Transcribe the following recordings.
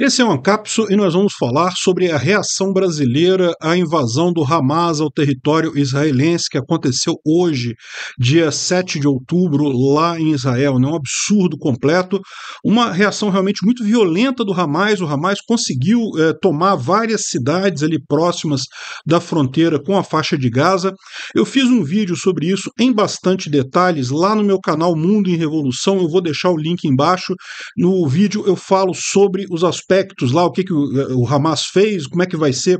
Esse é o Ancapso e nós vamos falar sobre a reação brasileira à invasão do Hamas ao território israelense que aconteceu hoje, dia 7 de outubro, lá em Israel. É um absurdo completo, uma reação realmente muito violenta do Hamas. O Hamas conseguiu é, tomar várias cidades ali próximas da fronteira com a faixa de Gaza. Eu fiz um vídeo sobre isso em bastante detalhes lá no meu canal Mundo em Revolução. Eu vou deixar o link embaixo. No vídeo eu falo sobre os aspectos aspectos lá, o que, que o, o Hamas fez, como é que vai ser,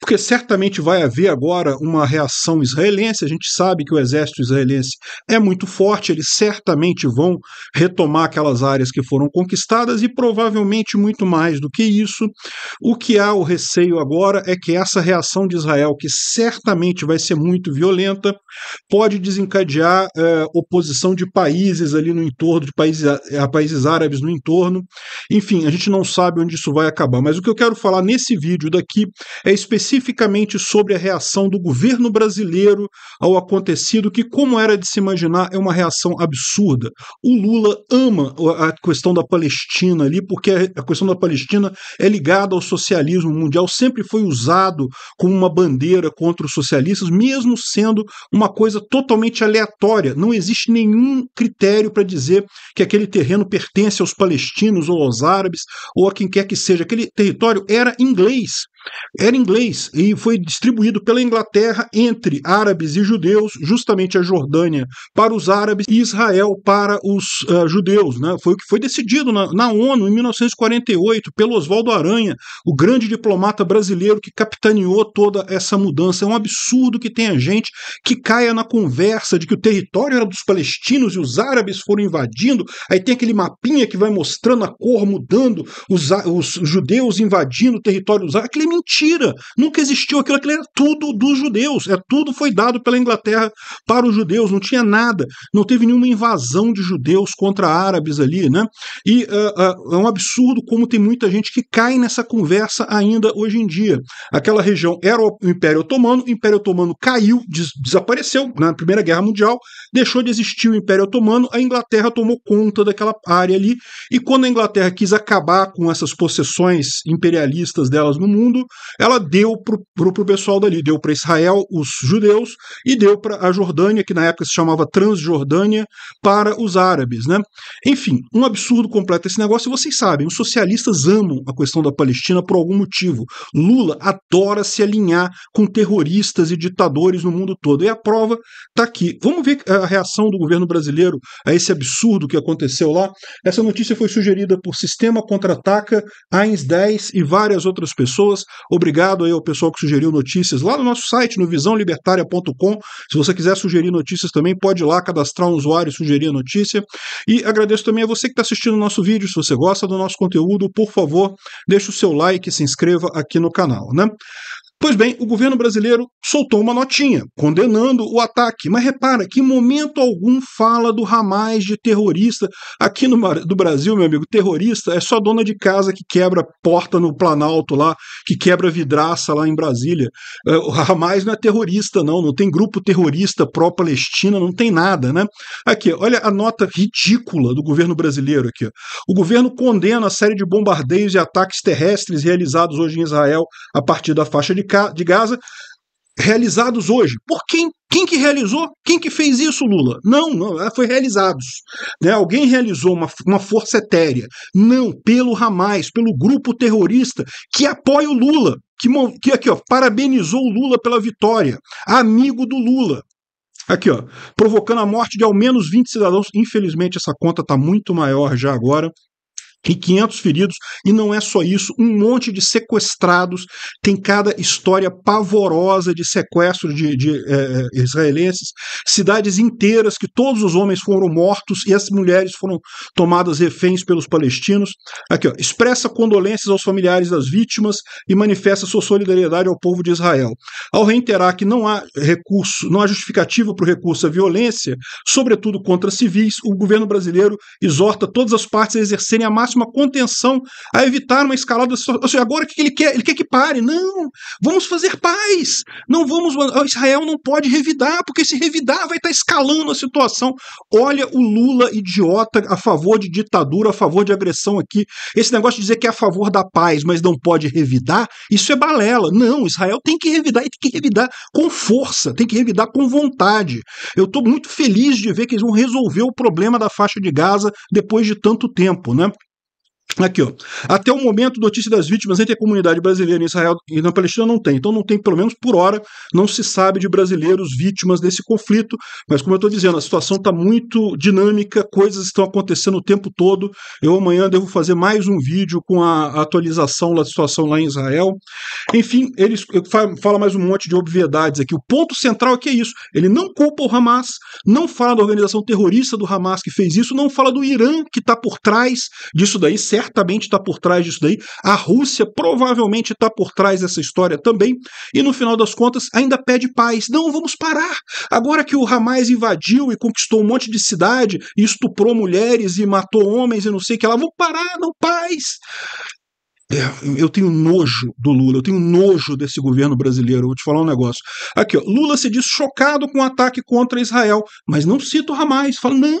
porque certamente vai haver agora uma reação israelense. A gente sabe que o exército israelense é muito forte, eles certamente vão retomar aquelas áreas que foram conquistadas e provavelmente muito mais do que isso. O que há o receio agora é que essa reação de Israel, que certamente vai ser muito violenta, pode desencadear eh, oposição de países ali no entorno, de países, eh, a países árabes no entorno. Enfim, a gente não sabe onde isso vai acabar, mas o que eu quero falar nesse vídeo daqui é especificamente sobre a reação do governo brasileiro ao acontecido, que, como era de se imaginar, é uma reação absurda. O Lula ama a questão da Palestina ali, porque a questão da Palestina é ligada ao socialismo mundial, sempre foi usado como uma bandeira contra os socialistas, mesmo sendo uma coisa totalmente aleatória. Não existe nenhum critério para dizer que aquele terreno pertence aos palestinos ou aos árabes ou a quem quem quer que seja, aquele território era inglês. Era inglês e foi distribuído pela Inglaterra entre árabes e judeus, justamente a Jordânia para os árabes e Israel para os uh, judeus. Né? Foi o que foi decidido na, na ONU em 1948 pelo Oswaldo Aranha, o grande diplomata brasileiro que capitaneou toda essa mudança. É um absurdo que tenha gente que caia na conversa de que o território era dos palestinos e os árabes foram invadindo. Aí tem aquele mapinha que vai mostrando a cor mudando, os, os judeus invadindo o território dos árabes. Aquele mentira. Nunca existiu aquilo, aquilo era é tudo dos judeus. É tudo foi dado pela Inglaterra para os judeus, não tinha nada, não teve nenhuma invasão de judeus contra árabes ali, né? E uh, uh, é um absurdo como tem muita gente que cai nessa conversa ainda hoje em dia. Aquela região era o Império Otomano, o Império Otomano caiu, des desapareceu na né? Primeira Guerra Mundial, deixou de existir o Império Otomano, a Inglaterra tomou conta daquela área ali, e quando a Inglaterra quis acabar com essas possessões imperialistas delas no mundo, mundo, ela deu para o pessoal dali, deu para Israel, os judeus, e deu para a Jordânia, que na época se chamava Transjordânia, para os árabes. Né? Enfim, um absurdo completo esse negócio, e vocês sabem, os socialistas amam a questão da Palestina por algum motivo. Lula adora se alinhar com terroristas e ditadores no mundo todo, e a prova está aqui. Vamos ver a reação do governo brasileiro a esse absurdo que aconteceu lá. Essa notícia foi sugerida por Sistema Contra-Ataca, Ains 10 e várias outras pessoas. Obrigado aí ao pessoal que sugeriu notícias lá no nosso site, no visãolibertaria.com. Se você quiser sugerir notícias também, pode ir lá cadastrar um usuário e sugerir a notícia. E agradeço também a você que está assistindo o nosso vídeo. Se você gosta do nosso conteúdo, por favor, deixe o seu like e se inscreva aqui no canal, né? Pois bem, o governo brasileiro soltou uma notinha condenando o ataque, mas repara que em momento algum fala do Hamas de terrorista. Aqui no do Brasil, meu amigo, terrorista é só dona de casa que quebra porta no Planalto lá, que quebra vidraça lá em Brasília. É, o Hamas não é terrorista, não, não tem grupo terrorista pró-Palestina, não tem nada, né? Aqui, olha a nota ridícula do governo brasileiro aqui. O governo condena a série de bombardeios e ataques terrestres realizados hoje em Israel a partir da faixa de de Gaza realizados hoje. Por quem? Quem que realizou? Quem que fez isso, Lula? Não, não, foi realizados. Né? Alguém realizou uma, uma força etérea. Não, pelo Hamas, pelo grupo terrorista que apoia o Lula, que, que aqui, ó, parabenizou o Lula pela vitória, amigo do Lula. Aqui, ó, provocando a morte de ao menos 20 cidadãos. Infelizmente, essa conta está muito maior já agora e 500 feridos, e não é só isso, um monte de sequestrados, tem cada história pavorosa de sequestro de, de eh, eh, israelenses, cidades inteiras que todos os homens foram mortos e as mulheres foram tomadas reféns pelos palestinos. Aqui, ó, expressa condolências aos familiares das vítimas e manifesta sua solidariedade ao povo de Israel. Ao reiterar que não há recurso, não há justificativa para o recurso à violência, sobretudo contra civis, o governo brasileiro exorta todas as partes a exercerem a máxima uma contenção a evitar uma escalada. Ou seja, agora o que ele quer? Ele quer que pare. Não, vamos fazer paz. Não vamos. Israel não pode revidar, porque se revidar vai estar tá escalando a situação. Olha o Lula idiota a favor de ditadura, a favor de agressão aqui. Esse negócio de dizer que é a favor da paz, mas não pode revidar, isso é balela. Não, Israel tem que revidar e tem que revidar com força, tem que revidar com vontade. Eu estou muito feliz de ver que eles vão resolver o problema da faixa de Gaza depois de tanto tempo, né? Aqui, ó. Até o momento, notícia das vítimas entre a comunidade brasileira em Israel e na Palestina não tem. Então não tem, pelo menos por hora, não se sabe de brasileiros vítimas desse conflito. Mas como eu estou dizendo, a situação está muito dinâmica, coisas estão acontecendo o tempo todo. Eu amanhã devo fazer mais um vídeo com a atualização da situação lá em Israel. Enfim, eles fala mais um monte de obviedades aqui. O ponto central é que é isso. Ele não culpa o Hamas, não fala da organização terrorista do Hamas que fez isso, não fala do Irã que está por trás disso daí, certo? certamente está por trás disso daí. A Rússia provavelmente está por trás dessa história também. E no final das contas, ainda pede paz. Não, vamos parar. Agora que o Hamas invadiu e conquistou um monte de cidade, e estuprou mulheres e matou homens e não sei o que lá, vamos parar, não, paz. É, eu tenho nojo do Lula, eu tenho nojo desse governo brasileiro. Eu vou te falar um negócio. Aqui, ó, Lula se diz chocado com o ataque contra Israel, mas não cita o Hamas. Fala, não,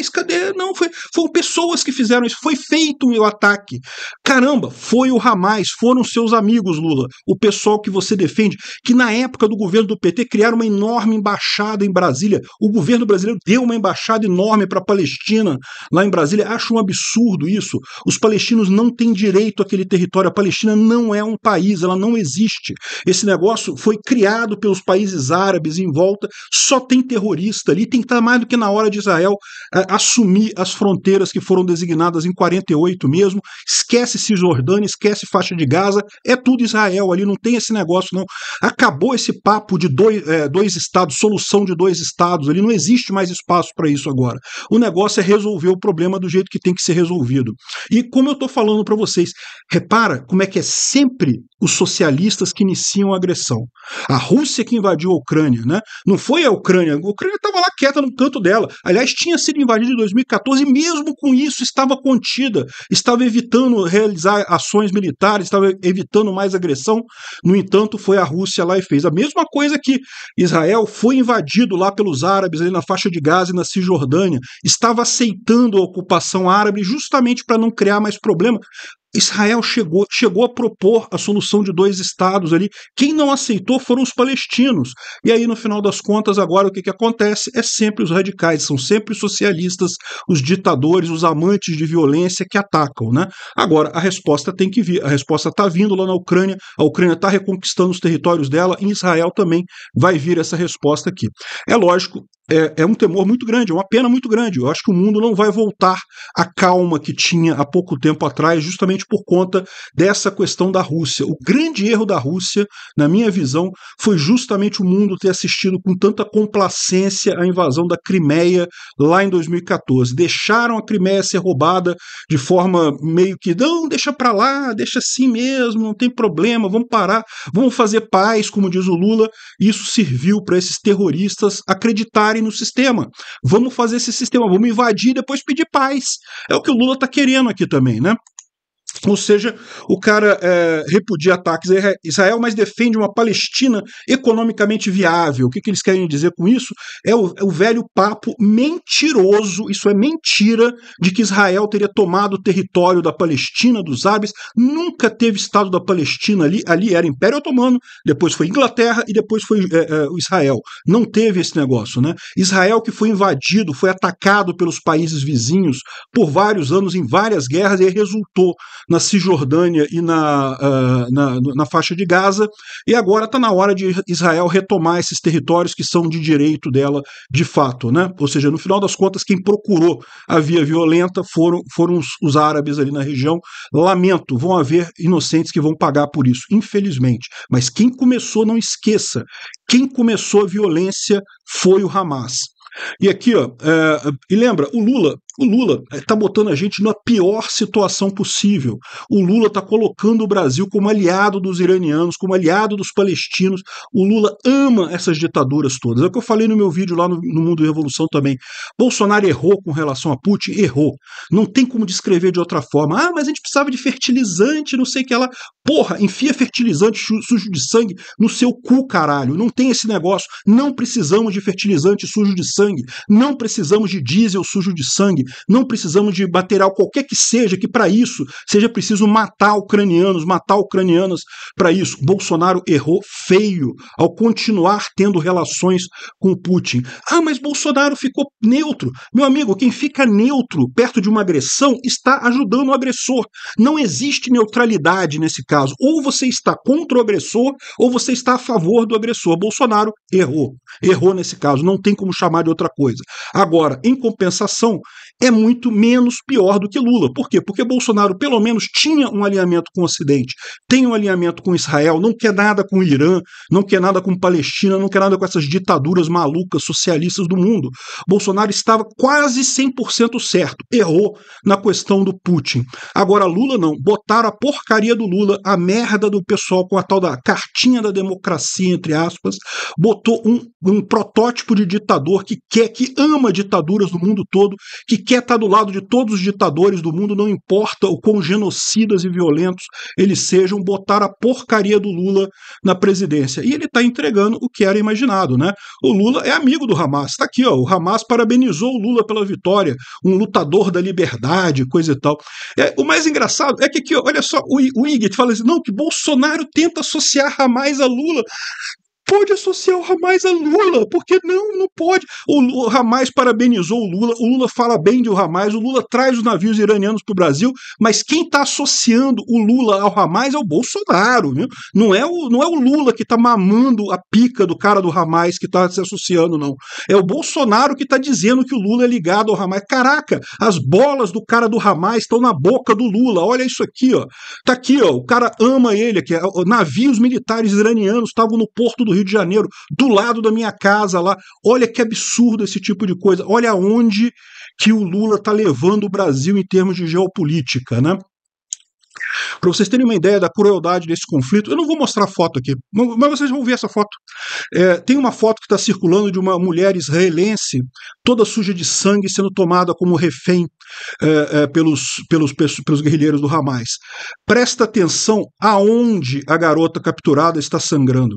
os cadê? Não, foi, foram pessoas que fizeram isso. Foi feito o ataque. Caramba, foi o Ramais, foram seus amigos, Lula. O pessoal que você defende, que na época do governo do PT criaram uma enorme embaixada em Brasília. O governo brasileiro deu uma embaixada enorme para a Palestina lá em Brasília. Acho um absurdo isso. Os palestinos não têm direito àquele território. A Palestina não é um país, ela não existe. Esse negócio foi criado pelos países árabes em volta. Só tem terrorista ali, tem que estar mais do que na hora de Israel. Israel eh, assumir as fronteiras que foram designadas em 48 mesmo, esquece Cisjordânia, esquece faixa de Gaza, é tudo Israel ali, não tem esse negócio não. Acabou esse papo de dois, eh, dois estados, solução de dois estados ali, não existe mais espaço para isso agora. O negócio é resolver o problema do jeito que tem que ser resolvido. E como eu estou falando para vocês, repara como é que é sempre os socialistas que iniciam a agressão. A Rússia que invadiu a Ucrânia, né? Não foi a Ucrânia, a Ucrânia estava lá quieta no canto dela. Aliás, tinha sido invadida em 2014 e mesmo com isso estava contida, estava evitando realizar ações militares, estava evitando mais agressão. No entanto, foi a Rússia lá e fez a mesma coisa que Israel foi invadido lá pelos árabes ali na faixa de Gaza e na Cisjordânia, estava aceitando a ocupação árabe justamente para não criar mais problema. Israel chegou, chegou a propor a solução de dois estados ali. Quem não aceitou foram os palestinos. E aí, no final das contas, agora o que, que acontece? É sempre os radicais, são sempre os socialistas, os ditadores, os amantes de violência que atacam. Né? Agora, a resposta tem que vir. A resposta está vindo lá na Ucrânia, a Ucrânia está reconquistando os territórios dela, em Israel também vai vir essa resposta aqui. É lógico, é, é, um temor muito grande, é uma pena muito grande. Eu acho que o mundo não vai voltar à calma que tinha há pouco tempo atrás, justamente justamente por conta dessa questão da Rússia. O grande erro da Rússia, na minha visão, foi justamente o mundo ter assistido com tanta complacência à invasão da Crimeia lá em 2014. Deixaram a Crimeia ser roubada de forma meio que, não, deixa para lá, deixa assim mesmo, não tem problema, vamos parar, vamos fazer paz, como diz o Lula. Isso serviu para esses terroristas acreditarem no sistema. Vamos fazer esse sistema, vamos invadir e depois pedir paz. É o que o Lula está querendo aqui também, né? Ou seja, o cara é, repudia ataques a Israel, mas defende uma Palestina economicamente viável. O que, que eles querem dizer com isso? É o, é o, velho papo mentiroso, isso é mentira, de que Israel teria tomado o território da Palestina, dos árabes. Nunca teve Estado da Palestina ali. Ali era Império Otomano, depois foi Inglaterra e depois foi é, é Israel. Não teve esse negócio. Né? Israel que foi invadido, foi atacado pelos países vizinhos por vários anos, em várias guerras, e resultou na Cisjordânia e na, uh, na, na faixa de Gaza, e agora está na hora de Israel retomar esses territórios que são de direito dela de fato. Né? Ou seja, no final das contas, quem procurou a via violenta foram, foram os, os árabes ali na região. Lamento, vão haver inocentes que vão pagar por isso, infelizmente. Mas quem começou, não esqueça, quem começou a violência foi o Hamas. E aqui, ó, é, e lembra, o Lula o Lula está botando a gente na pior situação possível. O Lula está colocando o Brasil como aliado dos iranianos, como aliado dos palestinos. O Lula ama essas ditaduras todas. É o que eu falei no meu vídeo lá no, no Mundo Revolução também. Bolsonaro errou com relação a Putin? Errou. Não tem como descrever de outra forma. Ah, mas a gente precisava de fertilizante, não sei o que lá. Porra, enfia fertilizante sujo de sangue no seu cu, caralho. Não tem esse negócio. Não precisamos de fertilizante sujo de sangue. Não precisamos de diesel sujo de sangue. Não precisamos de material qualquer que seja, que para isso seja preciso matar ucranianos, matar ucranianas para isso. Bolsonaro errou feio ao continuar tendo relações com Putin. Ah, mas Bolsonaro ficou neutro. Meu amigo, quem fica neutro perto de uma agressão está ajudando o agressor. Não existe neutralidade nesse caso. Ou você está contra o agressor, ou você está a favor do agressor. Bolsonaro errou. Errou nesse caso. Não tem como chamar de outra coisa. Agora, em compensação, é muito menos pior do que Lula. Por quê? Porque Bolsonaro, pelo menos, tinha um alinhamento com o Ocidente, tem um alinhamento com Israel, não quer nada com o Irã, não quer nada com Palestina, não quer nada com essas ditaduras malucas socialistas do mundo. Bolsonaro estava quase 100% certo, errou na questão do Putin. Agora, Lula não. Botaram a porcaria do Lula, a merda do pessoal com a tal da cartinha da democracia, entre aspas, botou um, um protótipo de ditador que quer, que ama ditaduras do mundo todo, que quer estar é tá do lado de todos os ditadores do mundo, não importa o quão genocidas e violentos eles sejam, botar a porcaria do Lula na presidência. E ele está entregando o que era imaginado, né? O Lula é amigo do Hamas, está aqui, ó. O Hamas parabenizou o Lula pela vitória, um lutador da liberdade, coisa e tal. É, o mais engraçado é que aqui, olha só, o, o Iguet fala assim: não, que Bolsonaro tenta associar Hamas a Lula pode associar o Ramais a Lula, porque não, não pode. O, o Ramais parabenizou o Lula, o Lula fala bem de o Ramais, o Lula traz os navios iranianos para o Brasil, mas quem está associando o Lula ao Ramais é o Bolsonaro, viu? Não é o, não é o Lula que está mamando a pica do cara do Ramais que está se associando, não. É o Bolsonaro que está dizendo que o Lula é ligado ao Ramais. Caraca, as bolas do cara do Ramais estão na boca do Lula, olha isso aqui, ó. Tá aqui, ó, o cara ama ele aqui, navios militares iranianos estavam no porto do Rio de Janeiro, do lado da minha casa lá. Olha que absurdo esse tipo de coisa. Olha onde que o Lula está levando o Brasil em termos de geopolítica, né? Para vocês terem uma ideia da crueldade desse conflito, eu não vou mostrar a foto aqui, mas vocês vão ver essa foto. É, tem uma foto que está circulando de uma mulher israelense, toda suja de sangue, sendo tomada como refém é, é, pelos, pelos, pelos guerrilheiros do Hamas. Presta atenção aonde a garota capturada está sangrando.